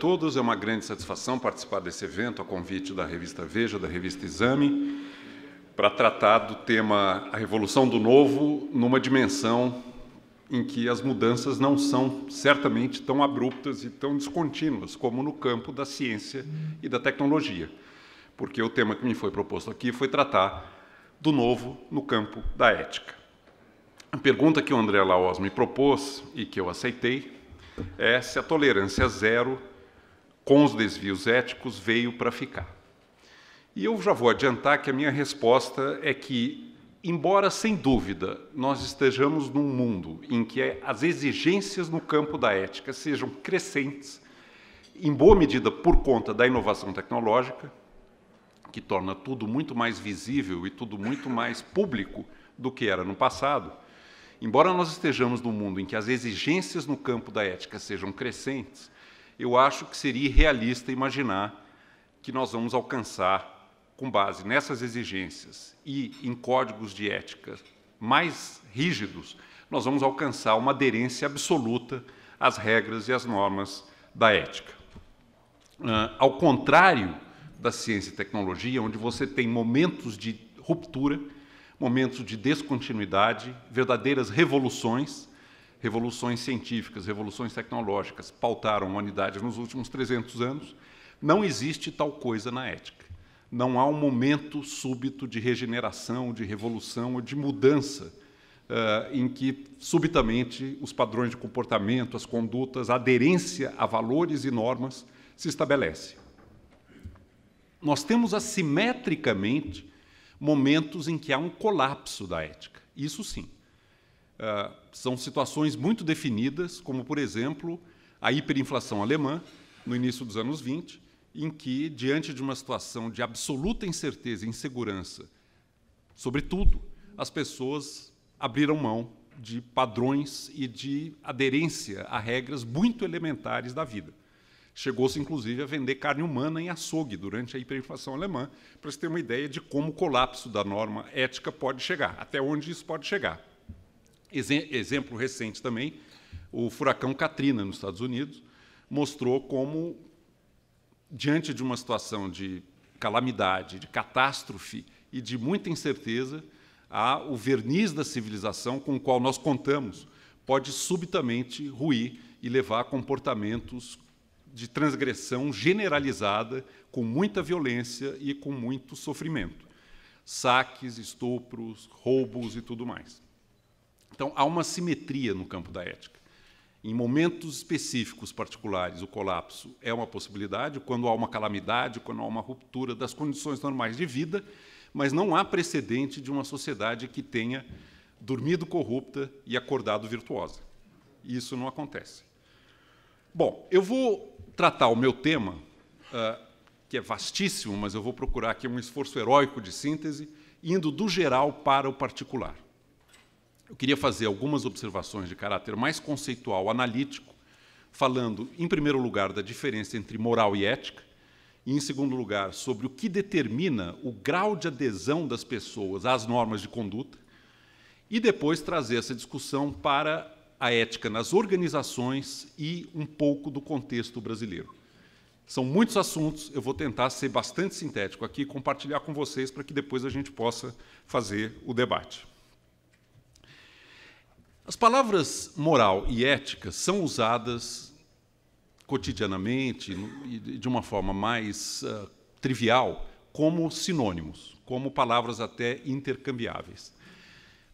todos. É uma grande satisfação participar desse evento, a convite da revista Veja, da revista Exame, para tratar do tema A Revolução do Novo numa dimensão em que as mudanças não são certamente tão abruptas e tão descontínuas como no campo da ciência e da tecnologia. Porque o tema que me foi proposto aqui foi tratar do novo no campo da ética. A pergunta que o André Laos me propôs e que eu aceitei é se a tolerância zero com os desvios éticos veio para ficar. E eu já vou adiantar que a minha resposta é que, embora sem dúvida nós estejamos num mundo em que as exigências no campo da ética sejam crescentes, em boa medida por conta da inovação tecnológica, que torna tudo muito mais visível e tudo muito mais público do que era no passado. Embora nós estejamos num mundo em que as exigências no campo da ética sejam crescentes, eu acho que seria irrealista imaginar que nós vamos alcançar, com base nessas exigências e em códigos de ética mais rígidos, nós vamos alcançar uma aderência absoluta às regras e às normas da ética. Uh, ao contrário da ciência e tecnologia, onde você tem momentos de ruptura, momentos de descontinuidade, verdadeiras revoluções, revoluções científicas, revoluções tecnológicas pautaram a humanidade nos últimos 300 anos, não existe tal coisa na ética. Não há um momento súbito de regeneração, de revolução ou de mudança uh, em que, subitamente, os padrões de comportamento, as condutas, a aderência a valores e normas se estabelece. Nós temos assimetricamente momentos em que há um colapso da ética. Isso sim. É, são situações muito definidas, como, por exemplo, a hiperinflação alemã, no início dos anos 20, em que, diante de uma situação de absoluta incerteza e insegurança, sobretudo, as pessoas abriram mão de padrões e de aderência a regras muito elementares da vida. Chegou-se, inclusive, a vender carne humana em açougue durante a hiperinflação alemã, para se ter uma ideia de como o colapso da norma ética pode chegar, até onde isso pode chegar. Exemplo recente também, o furacão Katrina nos Estados Unidos mostrou como, diante de uma situação de calamidade, de catástrofe e de muita incerteza, há o verniz da civilização com o qual nós contamos pode subitamente ruir e levar a comportamentos de transgressão generalizada, com muita violência e com muito sofrimento. Saques, estupros, roubos e tudo mais. Então, há uma simetria no campo da ética. Em momentos específicos, particulares, o colapso é uma possibilidade, quando há uma calamidade, quando há uma ruptura das condições normais de vida, mas não há precedente de uma sociedade que tenha dormido corrupta e acordado virtuosa. Isso não acontece. Bom, eu vou tratar o meu tema, uh, que é vastíssimo, mas eu vou procurar aqui um esforço heróico de síntese, indo do geral para o particular. Eu queria fazer algumas observações de caráter mais conceitual, analítico, falando, em primeiro lugar, da diferença entre moral e ética, e, em segundo lugar, sobre o que determina o grau de adesão das pessoas às normas de conduta, e depois trazer essa discussão para a ética nas organizações e um pouco do contexto brasileiro. São muitos assuntos, eu vou tentar ser bastante sintético aqui e compartilhar com vocês para que depois a gente possa fazer o debate. As palavras moral e ética são usadas cotidianamente e de uma forma mais uh, trivial como sinônimos, como palavras até intercambiáveis.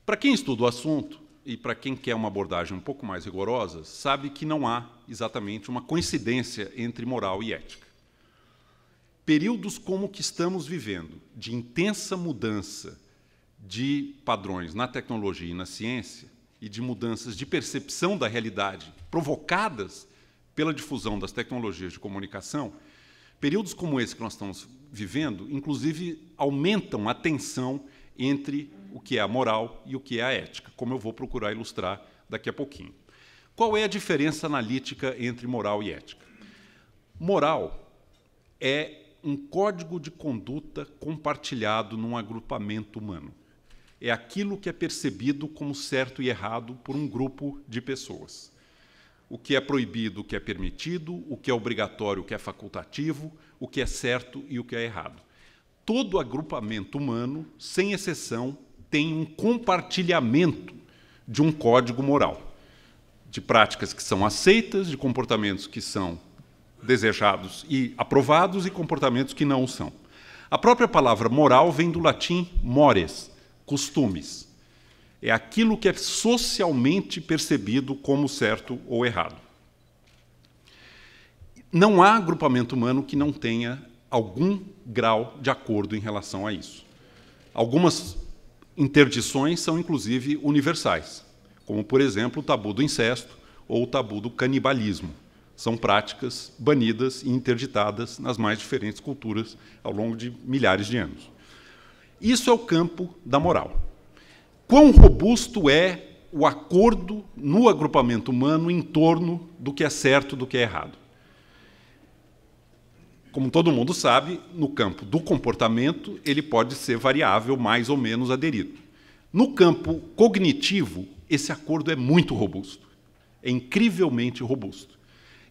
Para quem estuda o assunto e para quem quer uma abordagem um pouco mais rigorosa, sabe que não há exatamente uma coincidência entre moral e ética. Períodos como o que estamos vivendo, de intensa mudança de padrões na tecnologia e na ciência, e de mudanças de percepção da realidade provocadas pela difusão das tecnologias de comunicação, períodos como esse que nós estamos vivendo, inclusive, aumentam a tensão entre o que é a moral e o que é a ética, como eu vou procurar ilustrar daqui a pouquinho. Qual é a diferença analítica entre moral e ética? Moral é um código de conduta compartilhado num agrupamento humano é aquilo que é percebido como certo e errado por um grupo de pessoas. O que é proibido, o que é permitido, o que é obrigatório, o que é facultativo, o que é certo e o que é errado. Todo agrupamento humano, sem exceção, tem um compartilhamento de um código moral, de práticas que são aceitas, de comportamentos que são desejados e aprovados e comportamentos que não são. A própria palavra moral vem do latim mores, costumes. É aquilo que é socialmente percebido como certo ou errado. Não há agrupamento humano que não tenha algum grau de acordo em relação a isso. Algumas interdições são, inclusive, universais, como, por exemplo, o tabu do incesto ou o tabu do canibalismo. São práticas banidas e interditadas nas mais diferentes culturas ao longo de milhares de anos. Isso é o campo da moral. Quão robusto é o acordo no agrupamento humano em torno do que é certo do que é errado? Como todo mundo sabe, no campo do comportamento, ele pode ser variável, mais ou menos aderido. No campo cognitivo, esse acordo é muito robusto, é incrivelmente robusto.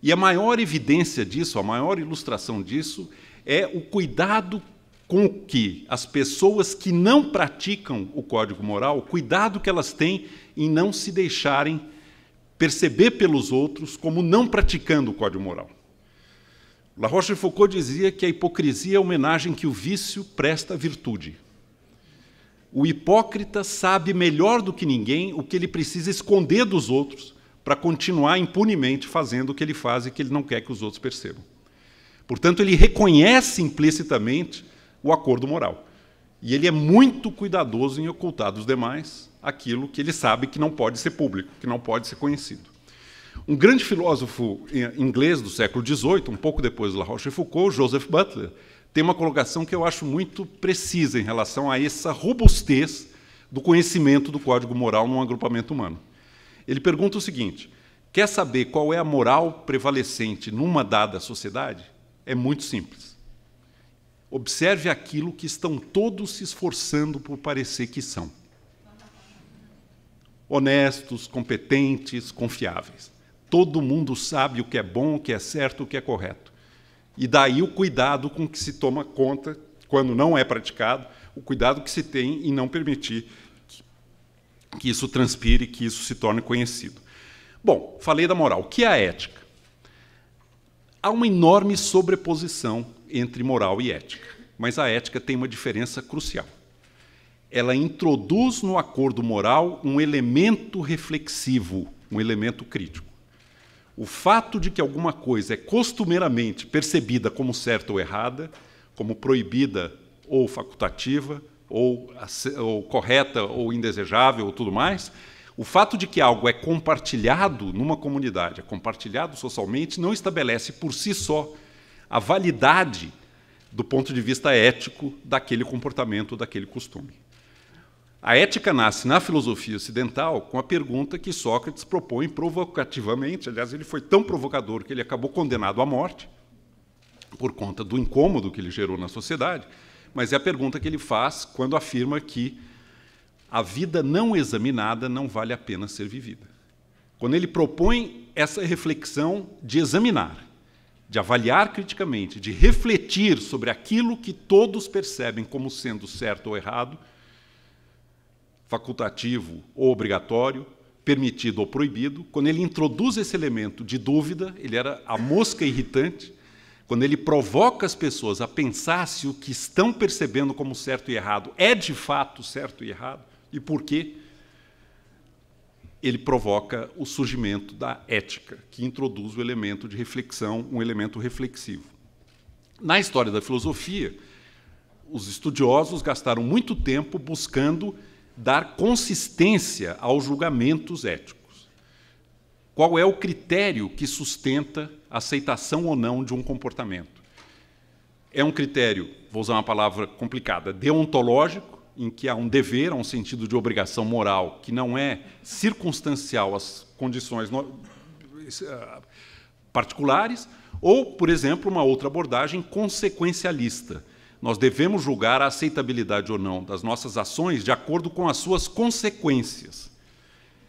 E a maior evidência disso, a maior ilustração disso, é o cuidado com que as pessoas que não praticam o código moral, o cuidado que elas têm em não se deixarem perceber pelos outros como não praticando o código moral. La Rochefoucauld dizia que a hipocrisia é a homenagem que o vício presta à virtude. O hipócrita sabe melhor do que ninguém o que ele precisa esconder dos outros para continuar impunemente fazendo o que ele faz e que ele não quer que os outros percebam. Portanto, ele reconhece implicitamente o acordo moral. E ele é muito cuidadoso em ocultar dos demais aquilo que ele sabe que não pode ser público, que não pode ser conhecido. Um grande filósofo eh, inglês do século XVIII, um pouco depois de La Rochefoucauld, Joseph Butler, tem uma colocação que eu acho muito precisa em relação a essa robustez do conhecimento do código moral num agrupamento humano. Ele pergunta o seguinte: quer saber qual é a moral prevalecente numa dada sociedade? É muito simples observe aquilo que estão todos se esforçando por parecer que são. Honestos, competentes, confiáveis. Todo mundo sabe o que é bom, o que é certo, o que é correto. E daí o cuidado com que se toma conta quando não é praticado, o cuidado que se tem em não permitir que, que isso transpire, que isso se torne conhecido. Bom, falei da moral. O que é a ética? Há uma enorme sobreposição entre moral e ética. Mas a ética tem uma diferença crucial. Ela introduz no acordo moral um elemento reflexivo, um elemento crítico. O fato de que alguma coisa é costumeiramente percebida como certa ou errada, como proibida ou facultativa, ou, ou correta ou indesejável ou tudo mais, o fato de que algo é compartilhado numa comunidade, é compartilhado socialmente, não estabelece por si só a validade do ponto de vista ético daquele comportamento, daquele costume. A ética nasce na filosofia ocidental com a pergunta que Sócrates propõe provocativamente. Aliás, ele foi tão provocador que ele acabou condenado à morte por conta do incômodo que ele gerou na sociedade. Mas é a pergunta que ele faz quando afirma que a vida não examinada não vale a pena ser vivida. Quando ele propõe essa reflexão de examinar de avaliar criticamente, de refletir sobre aquilo que todos percebem como sendo certo ou errado, facultativo ou obrigatório, permitido ou proibido, quando ele introduz esse elemento de dúvida, ele era a mosca irritante, quando ele provoca as pessoas a pensar se o que estão percebendo como certo e errado é de fato certo e errado e por quê, ele provoca o surgimento da ética, que introduz o elemento de reflexão, um elemento reflexivo. Na história da filosofia, os estudiosos gastaram muito tempo buscando dar consistência aos julgamentos éticos. Qual é o critério que sustenta a aceitação ou não de um comportamento? É um critério, vou usar uma palavra complicada, deontológico, em que há um dever, há um sentido de obrigação moral que não é circunstancial às condições ah, particulares, ou, por exemplo, uma outra abordagem consequencialista. Nós devemos julgar a aceitabilidade ou não das nossas ações de acordo com as suas consequências.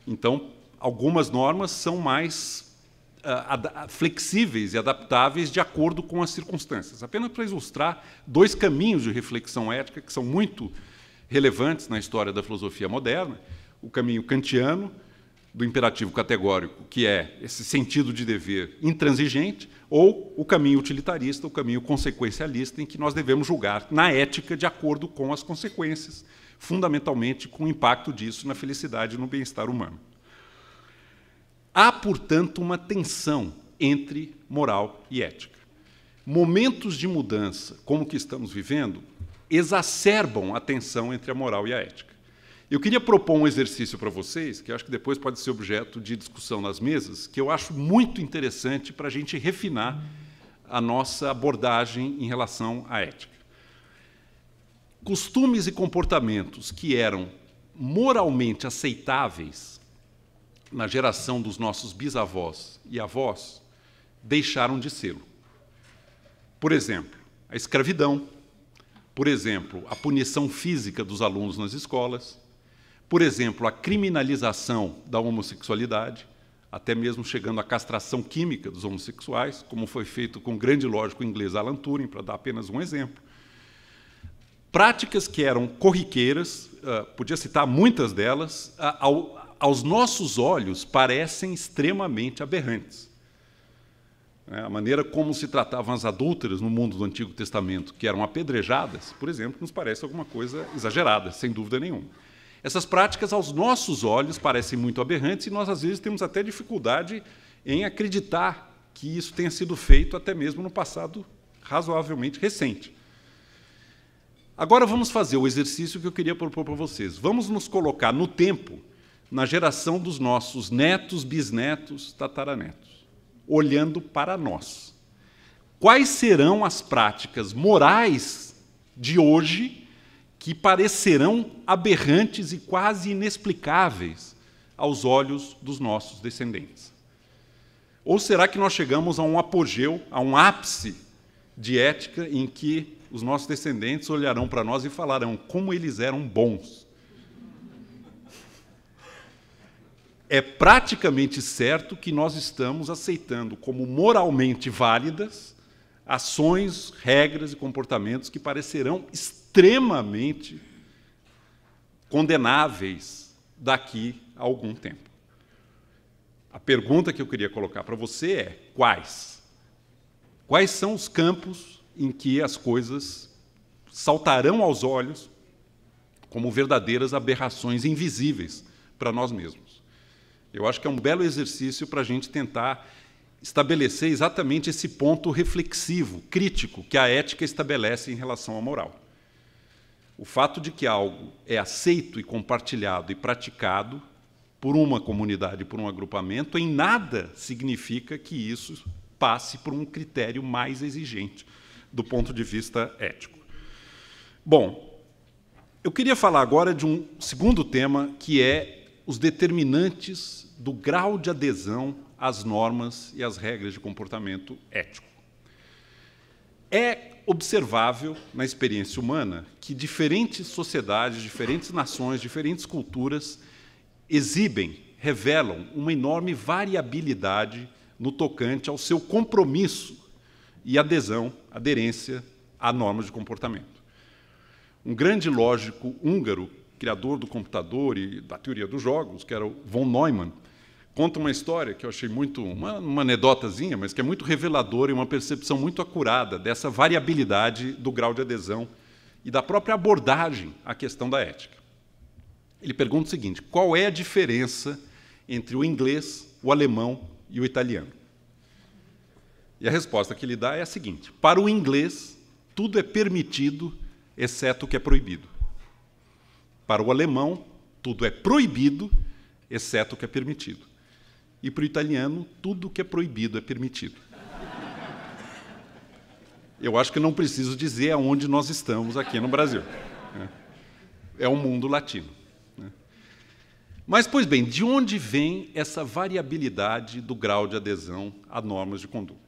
Então, algumas normas são mais uh, flexíveis e adaptáveis de acordo com as circunstâncias. Apenas para ilustrar dois caminhos de reflexão ética que são muito relevantes na história da filosofia moderna, o caminho kantiano, do imperativo categórico, que é esse sentido de dever intransigente, ou o caminho utilitarista, o caminho consequencialista, em que nós devemos julgar na ética de acordo com as consequências, fundamentalmente com o impacto disso na felicidade e no bem-estar humano. Há, portanto, uma tensão entre moral e ética. Momentos de mudança, como o que estamos vivendo, exacerbam a tensão entre a moral e a ética. Eu queria propor um exercício para vocês, que acho que depois pode ser objeto de discussão nas mesas, que eu acho muito interessante para a gente refinar a nossa abordagem em relação à ética. Costumes e comportamentos que eram moralmente aceitáveis na geração dos nossos bisavós e avós deixaram de sê-lo. Por exemplo, a escravidão, por exemplo, a punição física dos alunos nas escolas, por exemplo, a criminalização da homossexualidade, até mesmo chegando à castração química dos homossexuais, como foi feito com o grande lógico inglês Alan Turing, para dar apenas um exemplo. Práticas que eram corriqueiras, ah, podia citar muitas delas, ah, aos nossos olhos parecem extremamente aberrantes. Né, a maneira como se tratavam as adúlteras no mundo do Antigo Testamento, que eram apedrejadas, por exemplo, nos parece alguma coisa exagerada, sem dúvida nenhuma. Essas práticas, aos nossos olhos, parecem muito aberrantes e nós, às vezes, temos até dificuldade em acreditar que isso tenha sido feito até mesmo no passado razoavelmente recente. Agora vamos fazer o exercício que eu queria propor para vocês. Vamos nos colocar no tempo, na geração dos nossos netos, bisnetos, tataranetos olhando para nós. Quais serão as práticas morais de hoje que parecerão aberrantes e quase inexplicáveis aos olhos dos nossos descendentes? Ou será que nós chegamos a um apogeu, a um ápice de ética em que os nossos descendentes olharão para nós e falarão como eles eram bons? é praticamente certo que nós estamos aceitando como moralmente válidas ações, regras e comportamentos que parecerão extremamente condenáveis daqui a algum tempo. A pergunta que eu queria colocar para você é: quais? Quais são os campos em que as coisas saltarão aos olhos como verdadeiras aberrações invisíveis para nós mesmos? Eu acho que é um belo exercício para a gente tentar estabelecer exatamente esse ponto reflexivo, crítico, que a ética estabelece em relação à moral. O fato de que algo é aceito e compartilhado e praticado por uma comunidade, por um agrupamento, em nada significa que isso passe por um critério mais exigente do ponto de vista ético. Bom, eu queria falar agora de um segundo tema que é os determinantes do grau de adesão às normas e às regras de comportamento ético. É observável na experiência humana que diferentes sociedades, diferentes nações, diferentes culturas exibem, revelam uma enorme variabilidade no tocante ao seu compromisso e adesão, aderência a normas de comportamento. Um grande lógico húngaro, criador do computador e da teoria dos jogos, que era o von Neumann, conta uma história que eu achei muito uma, uma anedotazinha, mas que é muito reveladora e uma percepção muito acurada dessa variabilidade do grau de adesão e da própria abordagem à questão da ética. Ele pergunta o seguinte: qual é a diferença entre o inglês, o alemão e o italiano? E a resposta que ele dá é a seguinte: para o inglês, tudo é permitido, exceto o que é proibido. Para o alemão, tudo é proibido, exceto o que é permitido. E para o italiano, tudo o que é proibido é permitido. Eu acho que não preciso dizer aonde nós estamos aqui no Brasil. Né? É o mundo latino. Né? Mas, pois bem, de onde vem essa variabilidade do grau de adesão a normas de conduta?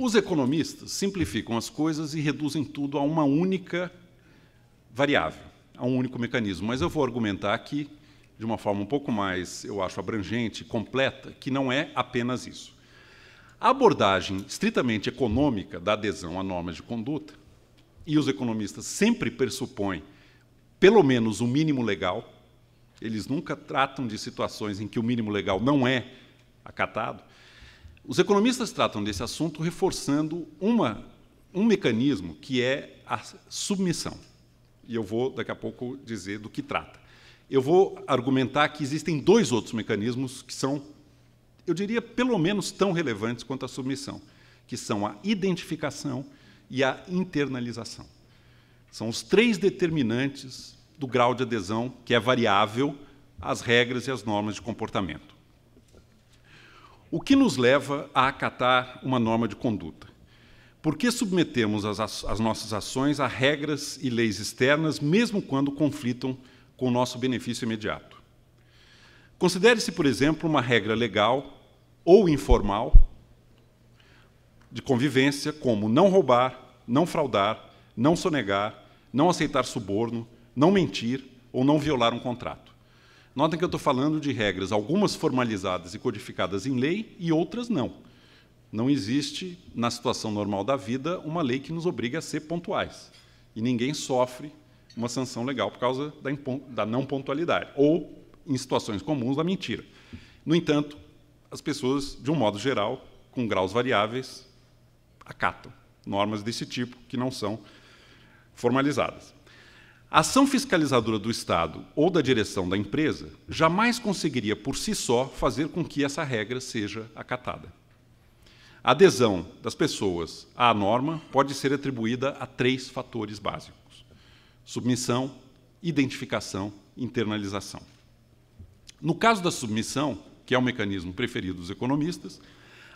Os economistas simplificam as coisas e reduzem tudo a uma única variável, a um único mecanismo. Mas eu vou argumentar aqui, de uma forma um pouco mais, eu acho, abrangente, completa, que não é apenas isso. A abordagem estritamente econômica da adesão a normas de conduta, e os economistas sempre pressupõem pelo menos o um mínimo legal, eles nunca tratam de situações em que o mínimo legal não é acatado, os economistas tratam desse assunto reforçando uma, um mecanismo que é a submissão. E eu vou, daqui a pouco, dizer do que trata. Eu vou argumentar que existem dois outros mecanismos que são, eu diria, pelo menos tão relevantes quanto a submissão, que são a identificação e a internalização. São os três determinantes do grau de adesão, que é variável, às regras e às normas de comportamento. O que nos leva a acatar uma norma de conduta? Por que submetemos as, as, nossas ações a regras e leis externas, mesmo quando conflitam com o nosso benefício imediato? Considere-se, por exemplo, uma regra legal ou informal de convivência, como não roubar, não fraudar, não sonegar, não aceitar suborno, não mentir ou não violar um contrato. Notem que eu estou falando de regras, algumas formalizadas e codificadas em lei e outras não. Não existe, na situação normal da vida, uma lei que nos obriga a ser pontuais. E ninguém sofre uma sanção legal por causa da, da não pontualidade, ou, em situações comuns, da mentira. No entanto, as pessoas, de um modo geral, com graus variáveis, acatam normas desse tipo que não são formalizadas. A ação fiscalizadora do Estado ou da direção da empresa jamais conseguiria por si só fazer com que essa regra seja acatada. A adesão das pessoas à norma pode ser atribuída a três fatores básicos: submissão, identificação e internalização. No caso da submissão, que é o mecanismo preferido dos economistas,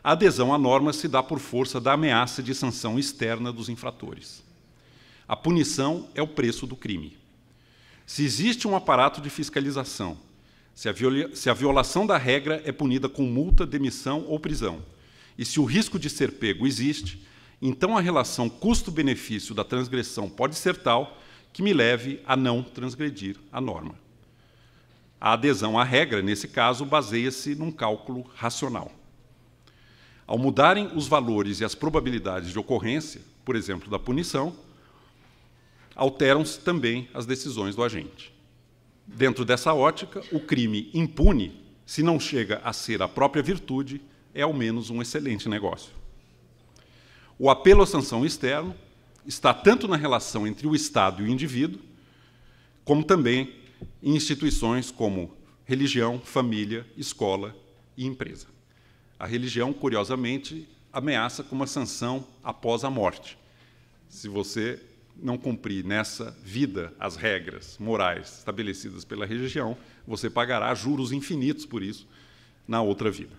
a adesão à norma se dá por força da ameaça de sanção externa dos infratores. A punição é o preço do crime. Se existe um aparato de fiscalização, se a, se a violação da regra é punida com multa, demissão ou prisão, e se o risco de ser pego existe, então a relação custo-benefício da transgressão pode ser tal que me leve a não transgredir a norma. A adesão à regra, nesse caso, baseia-se num cálculo racional. Ao mudarem os valores e as probabilidades de ocorrência, por exemplo, da punição, alteram-se também as decisões do agente. Dentro dessa ótica, o crime impune, se não chega a ser a própria virtude, é ao menos um excelente negócio. O apelo à sanção externa está tanto na relação entre o Estado e o indivíduo, como também em instituições como religião, família, escola e empresa. A religião, curiosamente, ameaça com uma sanção após a morte. Se você não cumprir nessa vida as regras morais estabelecidas pela religião, você pagará juros infinitos por isso na outra vida.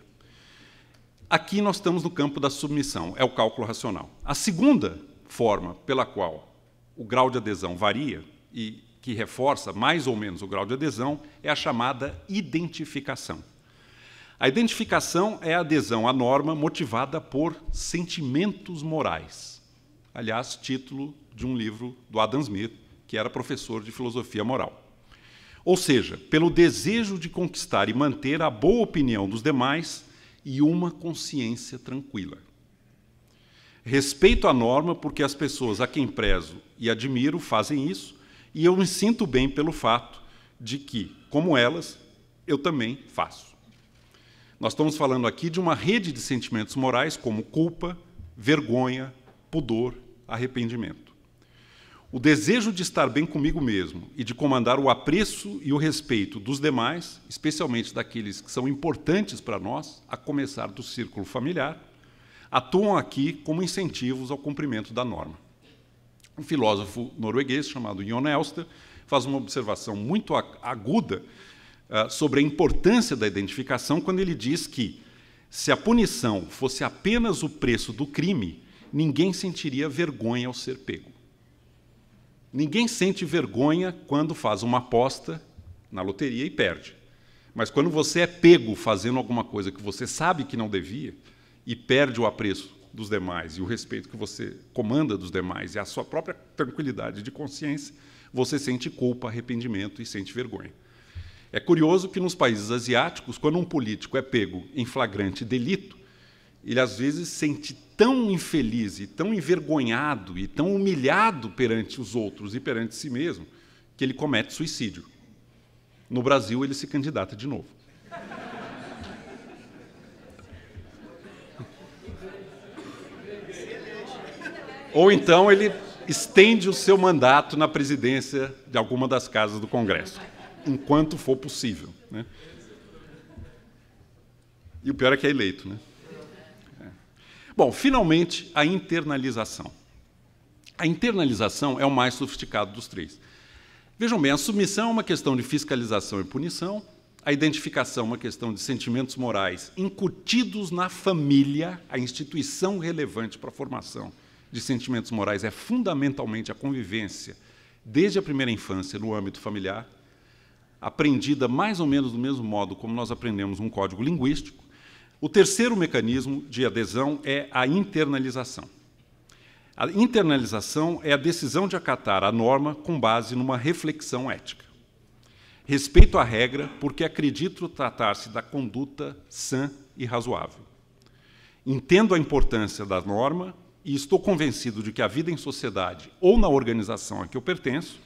Aqui nós estamos no campo da submissão, é o cálculo racional. A segunda forma pela qual o grau de adesão varia e que reforça mais ou menos o grau de adesão é a chamada identificação. A identificação é a adesão à norma motivada por sentimentos morais. Aliás, título de um livro do Adam Smith, que era professor de filosofia moral. Ou seja, pelo desejo de conquistar e manter a boa opinião dos demais e uma consciência tranquila. Respeito a norma porque as pessoas a quem prezo e admiro fazem isso, e eu me sinto bem pelo fato de que, como elas, eu também faço. Nós estamos falando aqui de uma rede de sentimentos morais como culpa, vergonha, pudor, arrependimento. O desejo de estar bem comigo mesmo e de comandar o apreço e o respeito dos demais, especialmente daqueles que são importantes para nós, a começar do círculo familiar, atuam aqui como incentivos ao cumprimento da norma. Um filósofo norueguês chamado Jon Elster faz uma observação muito aguda ah, sobre a importância da identificação quando ele diz que, se a punição fosse apenas o preço do crime, ninguém sentiria vergonha ao ser pego. Ninguém sente vergonha quando faz uma aposta na loteria e perde. Mas quando você é pego fazendo alguma coisa que você sabe que não devia e perde o apreço dos demais e o respeito que você comanda dos demais e a sua própria tranquilidade de consciência, você sente culpa, arrependimento e sente vergonha. É curioso que nos países asiáticos, quando um político é pego em flagrante delito, ele às vezes sente tão infeliz, e tão envergonhado, e tão humilhado perante os outros e perante si mesmo, que ele comete suicídio. No Brasil, ele se candidata de novo. Ou então ele estende o seu mandato na presidência de alguma das casas do Congresso, enquanto for possível. Né? E o pior é que é eleito, né? Bom, finalmente, a internalização. A internalização é o mais sofisticado dos três. Vejam bem, a submissão é uma questão de fiscalização e punição, a identificação é uma questão de sentimentos morais incutidos na família, a instituição relevante para a formação de sentimentos morais é fundamentalmente a convivência, desde a primeira infância, no âmbito familiar, aprendida mais ou menos do mesmo modo como nós aprendemos um código linguístico, o terceiro mecanismo de adesão é a internalização. A internalização é a decisão de acatar a norma com base numa reflexão ética. Respeito a regra porque acredito tratar-se da conduta sã e razoável. Entendo a importância da norma e estou convencido de que a vida em sociedade ou na organização a que eu pertenço,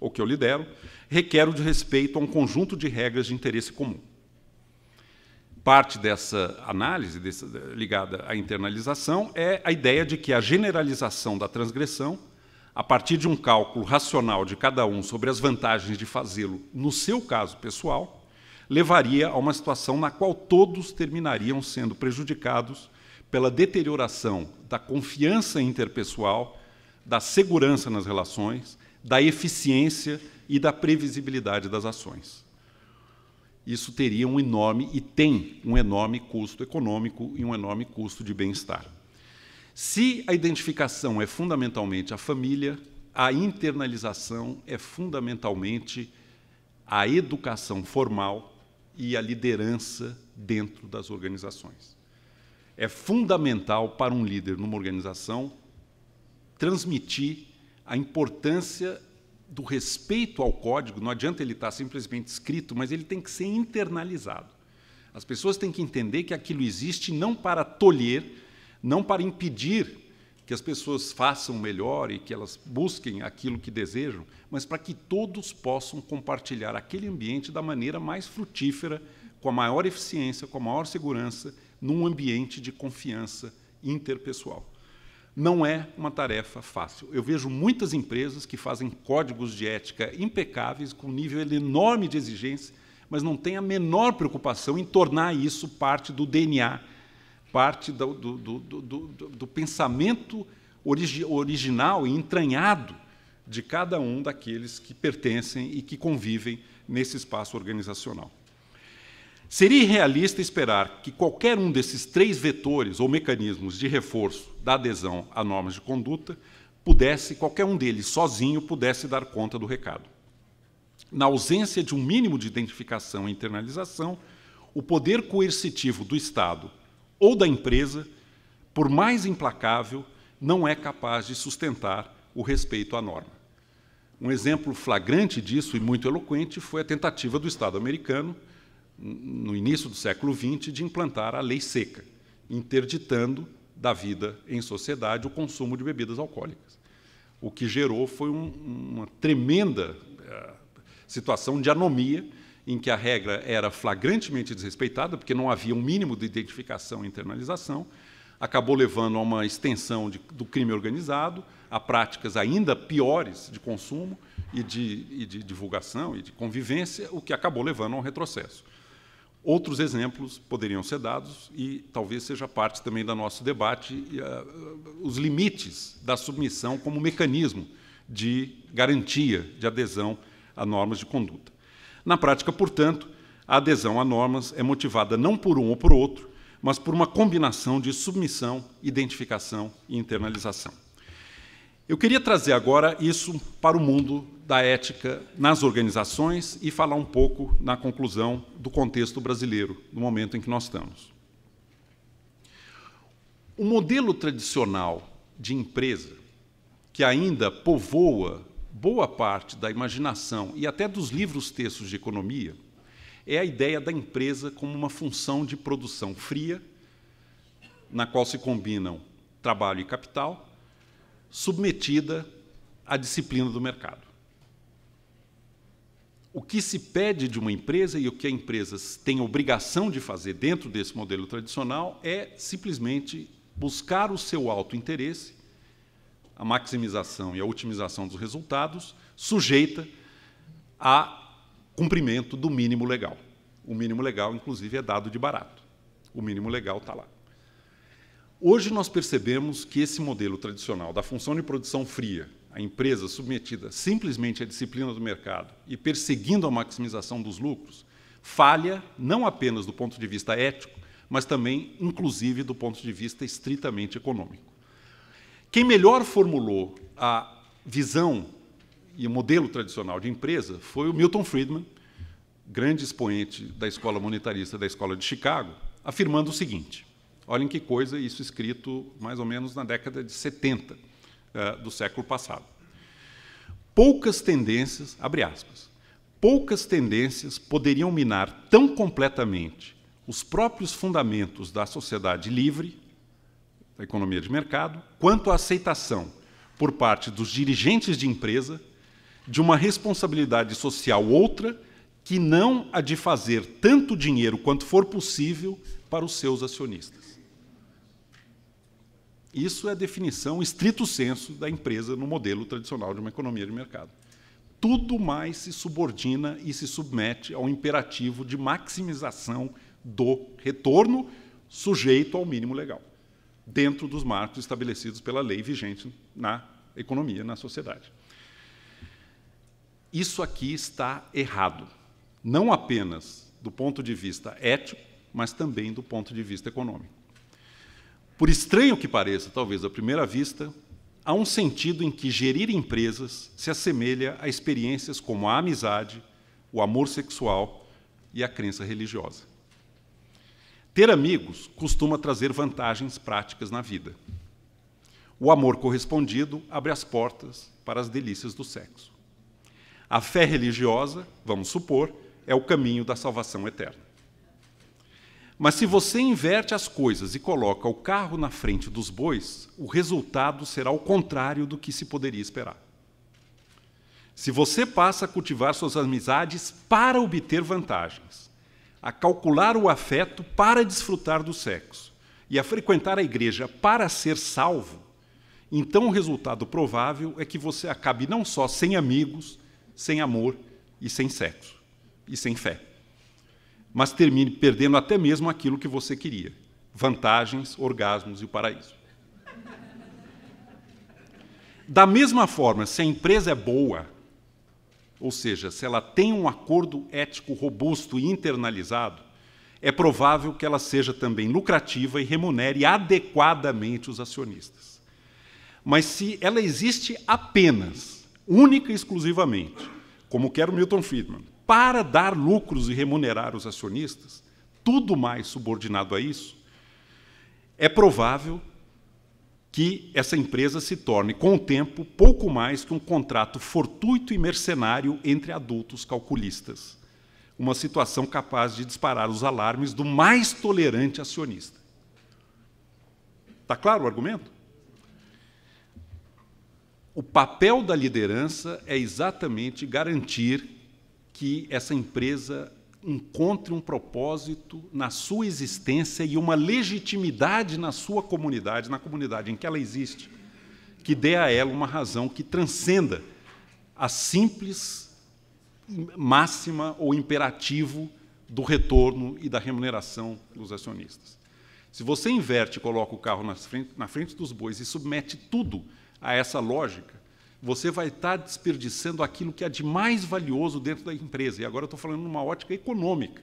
ou que eu lidero, requer o de respeito a um conjunto de regras de interesse comum parte dessa análise dessa, ligada à internalização é a ideia de que a generalização da transgressão, a partir de um cálculo racional de cada um sobre as vantagens de fazê-lo no seu caso pessoal, levaria a uma situação na qual todos terminariam sendo prejudicados pela deterioração da confiança interpessoal, da segurança nas relações, da eficiência e da previsibilidade das ações isso teria um enorme, e tem um enorme custo econômico e um enorme custo de bem-estar. Se a identificação é fundamentalmente a família, a internalização é fundamentalmente a educação formal e a liderança dentro das organizações. É fundamental para um líder numa organização transmitir a importância do respeito ao código, não adianta ele estar tá simplesmente escrito, mas ele tem que ser internalizado. As pessoas têm que entender que aquilo existe não para tolher, não para impedir que as pessoas façam melhor e que elas busquem aquilo que desejam, mas para que todos possam compartilhar aquele ambiente da maneira mais frutífera, com a maior eficiência, com a maior segurança, num ambiente de confiança interpessoal não é uma tarefa fácil. Eu vejo muitas empresas que fazem códigos de ética impecáveis, com um nível enorme de exigência, mas não têm a menor preocupação em tornar isso parte do DNA, parte do, do, do, do pensamento origi original e entranhado de cada um daqueles que pertencem e que convivem nesse espaço organizacional. Seria irrealista esperar que qualquer um desses três vetores ou mecanismos de reforço da adesão a normas de conduta pudesse, qualquer um deles sozinho, pudesse dar conta do recado. Na ausência de um mínimo de identificação e internalização, o poder coercitivo do Estado ou da empresa, por mais implacável, não é capaz de sustentar o respeito à norma. Um exemplo flagrante disso e muito eloquente foi a tentativa do Estado americano no início do século XX, de implantar a lei seca, interditando da vida em sociedade o consumo de bebidas alcoólicas. O que gerou foi um, uma tremenda eh, situação de anomia, em que a regra era flagrantemente desrespeitada, porque não havia um mínimo de identificação e internalização, acabou levando a uma extensão de, do crime organizado, a práticas ainda piores de consumo e de, e de divulgação e de convivência, o que acabou levando a um retrocesso. Outros exemplos poderiam ser dados e talvez seja parte também do nosso debate eh, eh, os limites da submissão como mecanismo de garantia de adesão a normas de conduta. Na prática, portanto, a adesão a normas é motivada não por um ou por outro, mas por uma combinação de submissão, identificação e internalização. Eu queria trazer agora isso para o mundo da ética nas organizações e falar um pouco, na conclusão, do contexto brasileiro, no momento em que nós estamos. O modelo tradicional de empresa, que ainda povoa boa parte da imaginação e até dos livros-textos de economia, é a ideia da empresa como uma função de produção fria, na qual se combinam trabalho e capital, submetida à disciplina do mercado. O que se pede de uma empresa e o que a empresa tem obrigação de fazer dentro desse modelo tradicional é simplesmente buscar o seu alto interesse, a maximização e a otimização dos resultados, sujeita a cumprimento do mínimo legal. O mínimo legal, inclusive, é dado de barato. O mínimo legal está lá. Hoje nós percebemos que esse modelo tradicional da função de produção fria, a empresa submetida simplesmente à disciplina do mercado e perseguindo a maximização dos lucros, falha não apenas do ponto de vista ético, mas também, inclusive, do ponto de vista estritamente econômico. Quem melhor formulou a visão e o modelo tradicional de empresa foi o Milton Friedman, grande expoente da escola monetarista da Escola de Chicago, afirmando o seguinte: Olhem que coisa, isso escrito mais ou menos na década de 70 uh, eh, do século passado. Poucas tendências, abre aspas, poucas tendências poderiam minar tão completamente os próprios fundamentos da sociedade livre, da economia de mercado, quanto a aceitação por parte dos dirigentes de empresa de uma responsabilidade social outra que não a de fazer tanto dinheiro quanto for possível para os seus acionistas. Isso é a definição, estrito senso, da empresa no modelo tradicional de uma economia de mercado. Tudo mais se subordina e se submete ao imperativo de maximização do retorno, sujeito ao mínimo legal, dentro dos marcos estabelecidos pela lei vigente na economia, na sociedade. Isso aqui está errado não apenas do ponto de vista ético, mas também do ponto de vista econômico. Por estranho que pareça, talvez à primeira vista, há um sentido em que gerir empresas se assemelha a experiências como a amizade, o amor sexual e a crença religiosa. Ter amigos costuma trazer vantagens práticas na vida. O amor correspondido abre as portas para as delícias do sexo. A fé religiosa, vamos supor, é o caminho da salvação eterna. Mas se você inverte as coisas e coloca o carro na frente dos bois, o resultado será o contrário do que se poderia esperar. Se você passa a cultivar suas amizades para obter vantagens, a calcular o afeto para desfrutar do sexo e a frequentar a igreja para ser salvo, então o resultado provável é que você acabe não só sem amigos, sem amor e sem sexo e sem fé. Mas termine perdendo até mesmo aquilo que você queria: vantagens, orgasmos e o paraíso. Da mesma forma, se a empresa é boa, ou seja, se ela tem um acordo ético robusto e internalizado, é provável que ela seja também lucrativa e remunere adequadamente os acionistas. Mas se ela existe apenas, única e exclusivamente, como quer o Milton Friedman, para dar lucros e remunerar os acionistas, tudo mais subordinado a isso, é provável que essa empresa se torne, com o tempo, pouco mais que um contrato fortuito e mercenário entre adultos calculistas. Uma situação capaz de disparar os alarmes do mais tolerante acionista. Está claro o argumento? O papel da liderança é exatamente garantir que essa empresa encontre um propósito na sua existência e uma legitimidade na sua comunidade, na comunidade em que ela existe, que dê a ela uma razão que transcenda a simples máxima ou imperativo do retorno e da remuneração dos acionistas. Se você inverte e coloca o carro na frente, na frente dos bois e submete tudo a essa lógica, você vai estar tá desperdiçando aquilo que é de mais valioso dentro da empresa. E agora eu estou falando numa ótica econômica,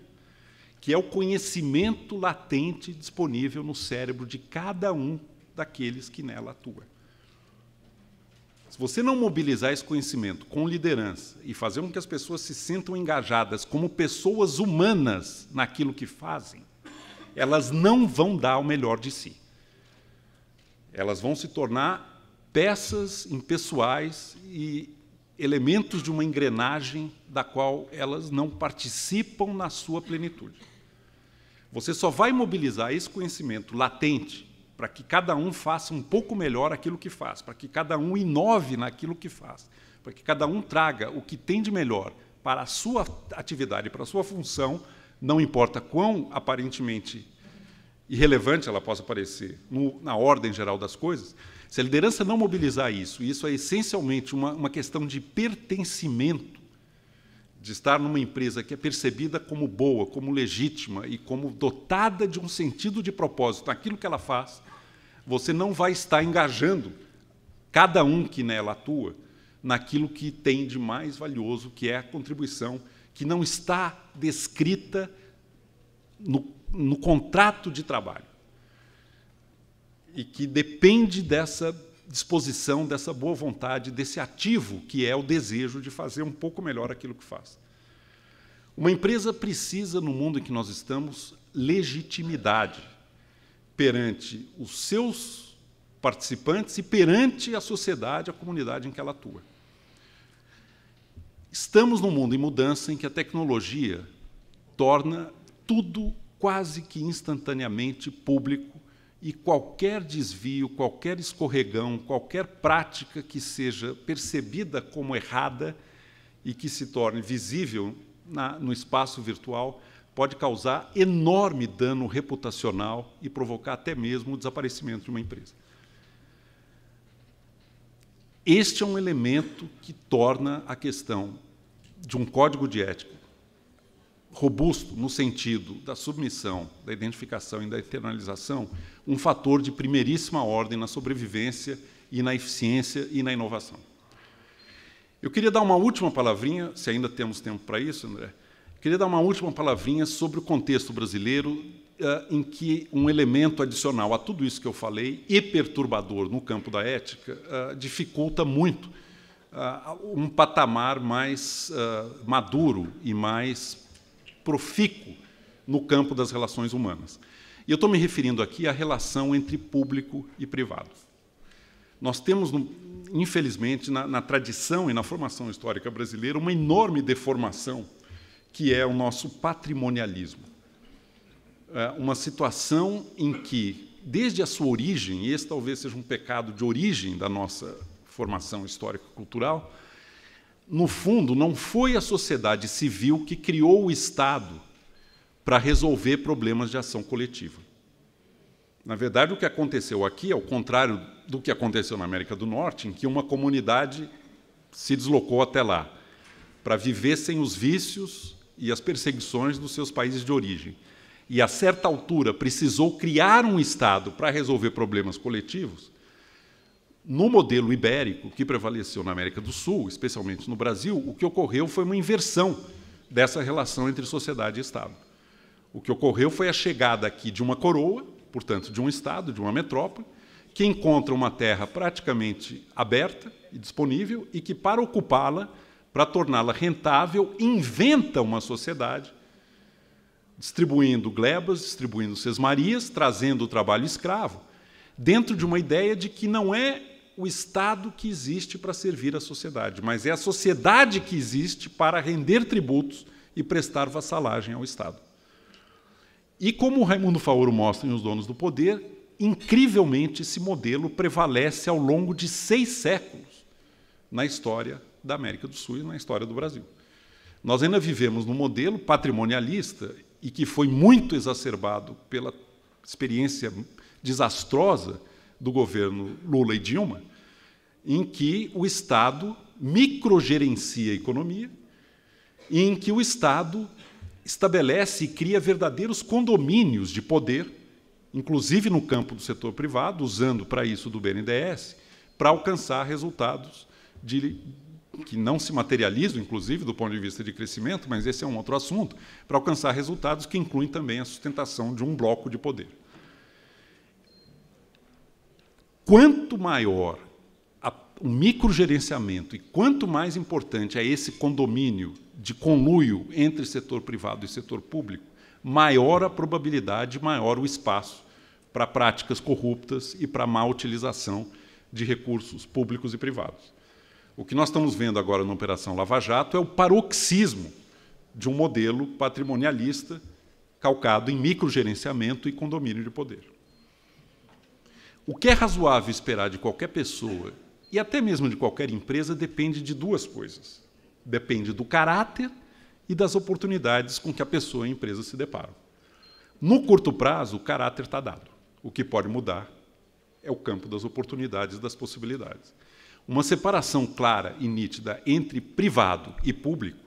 que é o conhecimento latente disponível no cérebro de cada um daqueles que nela atua. Se você não mobilizar esse conhecimento com liderança e fazer com que as pessoas se sintam engajadas como pessoas humanas naquilo que fazem, elas não vão dar o melhor de si. Elas vão se tornar peças impessoais e elementos de uma engrenagem da qual elas não participam na sua plenitude. Você só vai mobilizar esse conhecimento latente para que cada um faça um pouco melhor aquilo que faz, para que cada um inove naquilo que faz, para que cada um traga o que tem de melhor para a sua atividade, para a sua função, não importa quão aparentemente irrelevante ela possa parecer no, na ordem geral das coisas, se a liderança não mobilizar isso, e isso é essencialmente uma, uma questão de pertencimento, de estar numa empresa que é percebida como boa, como legítima e como dotada de um sentido de propósito naquilo que ela faz, você não vai estar engajando cada um que nela atua naquilo que tem de mais valioso, que é a contribuição que não está descrita no no contrato de trabalho. E que depende dessa disposição, dessa boa vontade, desse ativo que é o desejo de fazer um pouco melhor aquilo que faz. Uma empresa precisa, no mundo em que nós estamos, legitimidade perante os seus participantes e perante a sociedade, a comunidade em que ela atua. Estamos num mundo em mudança em que a tecnologia torna tudo quase que instantaneamente público e qualquer desvio, qualquer escorregão, qualquer prática que seja percebida como errada e que se torne visível na, no espaço virtual pode causar enorme dano reputacional e provocar até mesmo o desaparecimento de uma empresa. Este é um elemento que torna a questão de um código de ética robusto no sentido da submissão, da identificação e da internalização, um fator de primeiríssima ordem na sobrevivência e na eficiência e na inovação. Eu queria dar uma última palavrinha, se ainda temos tempo para isso, André. Queria dar uma última palavrinha sobre o contexto brasileiro, eh, em que um elemento adicional a tudo isso que eu falei e perturbador no campo da ética eh, dificulta muito eh, um patamar mais maduro e mais profícuo no campo das relações humanas. E eu estou me referindo aqui à relação entre público e privado. Nós temos, infelizmente, na, na tradição e na formação histórica brasileira, uma enorme deformação que é o nosso patrimonialismo. É uma situação em que, desde a sua origem, e esse talvez seja um pecado de origem da nossa formação histórica cultural no fundo, não foi a sociedade civil que criou o Estado para resolver problemas de ação coletiva. Na verdade, o que aconteceu aqui, ao contrário do que aconteceu na América do Norte, em que uma comunidade se deslocou até lá para viver sem os vícios e as perseguições dos seus países de origem. E, a certa altura, precisou criar um Estado para resolver problemas coletivos, no modelo ibérico, que prevaleceu na América do Sul, especialmente no Brasil, o que ocorreu foi uma inversão dessa relação entre sociedade e Estado. O que ocorreu foi a chegada aqui de uma coroa, portanto, de um Estado, de uma metrópole, que encontra uma terra praticamente aberta e disponível e que, para ocupá-la, para torná-la rentável, inventa uma sociedade, distribuindo glebas, distribuindo sesmarias, trazendo o trabalho escravo, dentro de uma ideia de que não é o Estado que existe para servir a sociedade, mas é a sociedade que existe para render tributos e prestar vassalagem ao Estado. E como Raimundo Faoro mostra em Os Donos do Poder, incrivelmente esse modelo prevalece ao longo de seis séculos na história da América do Sul e na história do Brasil. Nós ainda vivemos num modelo patrimonialista e que foi muito exacerbado pela experiência desastrosa do governo Lula e Dilma, em que o Estado microgerencia a economia, e em que o Estado estabelece e cria verdadeiros condomínios de poder, inclusive no campo do setor privado, usando para isso do BNDES, para alcançar resultados de, que não se materializam, inclusive do ponto de vista de crescimento, mas esse é um outro assunto, para alcançar resultados que incluem também a sustentação de um bloco de poder. Quanto maior o microgerenciamento, e quanto mais importante é esse condomínio de conluio entre setor privado e setor público, maior a probabilidade, maior o espaço para práticas corruptas e para má utilização de recursos públicos e privados. O que nós estamos vendo agora na Operação Lava Jato é o paroxismo de um modelo patrimonialista calcado em microgerenciamento e condomínio de poder. O que é razoável esperar de qualquer pessoa e até mesmo de qualquer empresa depende de duas coisas: depende do caráter e das oportunidades com que a pessoa e a empresa se deparam. No curto prazo, o caráter está dado. O que pode mudar é o campo das oportunidades e das possibilidades. Uma separação clara e nítida entre privado e público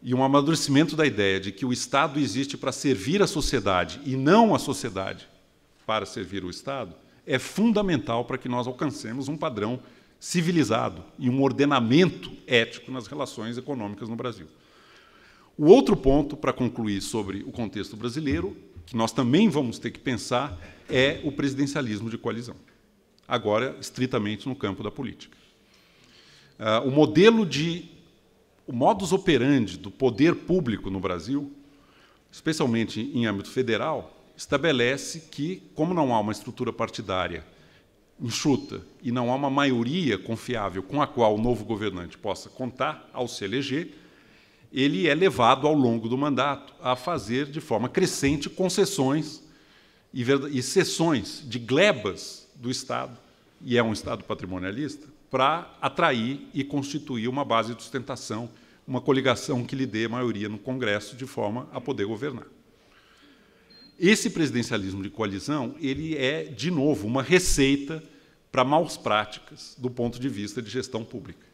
e um amadurecimento da ideia de que o Estado existe para servir a sociedade e não a sociedade para servir o Estado é fundamental para que nós alcancemos um padrão civilizado e um ordenamento ético nas relações econômicas no Brasil. O outro ponto, para concluir sobre o contexto brasileiro, que nós também vamos ter que pensar, é o presidencialismo de coalizão, agora estritamente no campo da política. Ah, o modelo de. o modus operandi do poder público no Brasil, especialmente em âmbito federal, estabelece que, como não há uma estrutura partidária enxuta e não há uma maioria confiável com a qual o novo governante possa contar ao se eleger, ele é levado ao longo do mandato a fazer de forma crescente concessões e, sessões de glebas do Estado, e é um Estado patrimonialista, para atrair e constituir uma base de sustentação, uma coligação que lhe dê maioria no Congresso de forma a poder governar. Esse presidencialismo de coalizão ele é, de novo, uma receita para maus práticas do ponto de vista de gestão pública.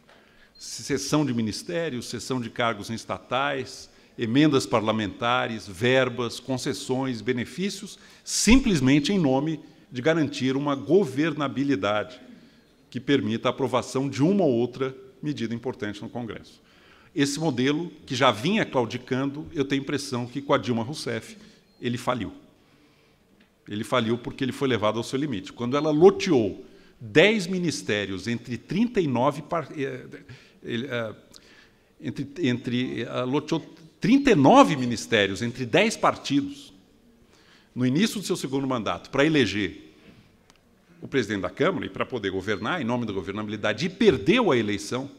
Sessão de ministérios, sessão de cargos estatais, emendas parlamentares, verbas, concessões, benefícios, simplesmente em nome de garantir uma governabilidade que permita a aprovação de uma ou outra medida importante no Congresso. Esse modelo, que já vinha claudicando, eu tenho a impressão que com a Dilma Rousseff ele faliu. Ele faliu porque ele foi levado ao seu limite. Quando ela loteou 10 ministérios entre 39 eh, eh, entre, entre eh, loteou 39 ministérios entre 10 partidos no início do seu segundo mandato para eleger o presidente da Câmara e para poder governar em nome da governabilidade e perdeu a eleição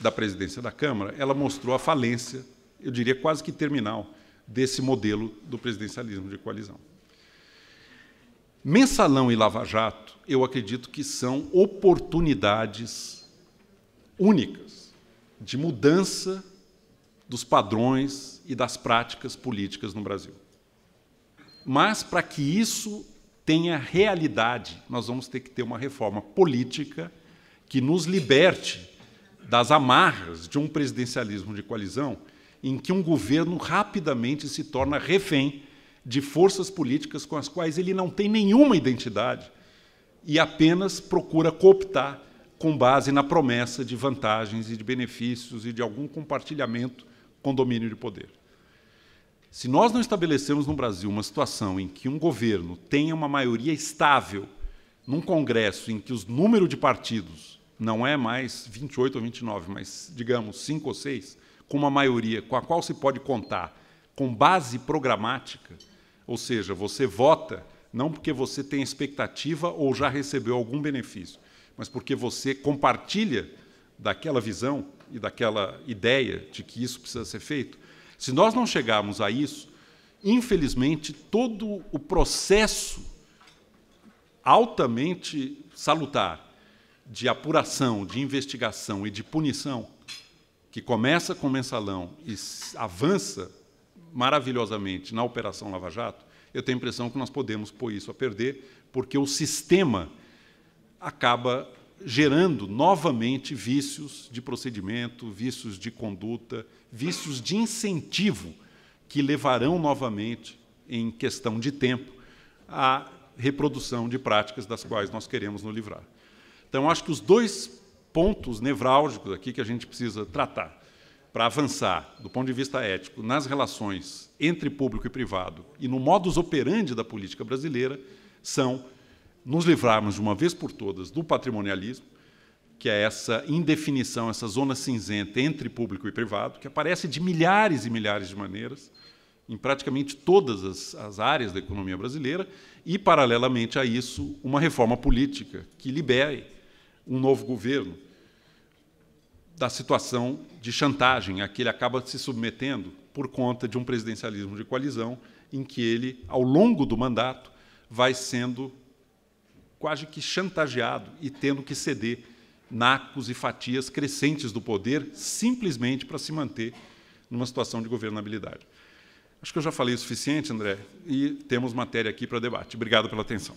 da presidência da Câmara, ela mostrou a falência, eu diria quase que terminal, desse modelo do presidencialismo de coalizão. Mensalão e Lava Jato, eu acredito que são oportunidades únicas de mudança dos padrões e das práticas políticas no Brasil. Mas para que isso tenha realidade, nós vamos ter que ter uma reforma política que nos liberte das amarras de um presidencialismo de coalizão em que um governo rapidamente se torna refém de forças políticas com as quais ele não tem nenhuma identidade e apenas procura cooptar com base na promessa de vantagens e de benefícios e de algum compartilhamento, com domínio de poder. Se nós não estabelecemos no Brasil uma situação em que um governo tenha uma maioria estável num Congresso em que o número de partidos não é mais 28 ou 29, mas, digamos, 5 ou 6, com uma maioria com a qual se pode contar com base programática, ou seja, você vota não porque você tem expectativa ou já recebeu algum benefício, mas porque você compartilha daquela visão e daquela ideia de que isso precisa ser feito. Se nós não chegarmos a isso, infelizmente, todo o processo altamente salutar de apuração, de investigação e de punição que começa com o mensalão e avança maravilhosamente na Operação Lava Jato, eu tenho a impressão que nós podemos pôr isso a perder, porque o sistema acaba gerando novamente vícios de procedimento, vícios de conduta, vícios de incentivo que levarão novamente, em questão de tempo, à reprodução de práticas das quais nós queremos nos livrar. Então, acho que os dois pontos nevrálgicos aqui que a gente precisa tratar para avançar do ponto de vista ético nas relações entre público e privado e no modus operandi da política brasileira são nos livrarmos de uma vez por todas do patrimonialismo, que é essa indefinição, essa zona cinzenta entre público e privado, que aparece de milhares e milhares de maneiras em praticamente todas as, as áreas da economia brasileira, e, paralelamente a isso, uma reforma política que libere um novo governo da situação de chantagem a que ele acaba se submetendo por conta de um presidencialismo de coalizão em que ele, ao longo do mandato, vai sendo quase que chantageado e tendo que ceder nacos e fatias crescentes do poder simplesmente para se manter numa situação de governabilidade. Acho que eu já falei o suficiente, André, e temos matéria aqui para debate. Obrigado pela atenção.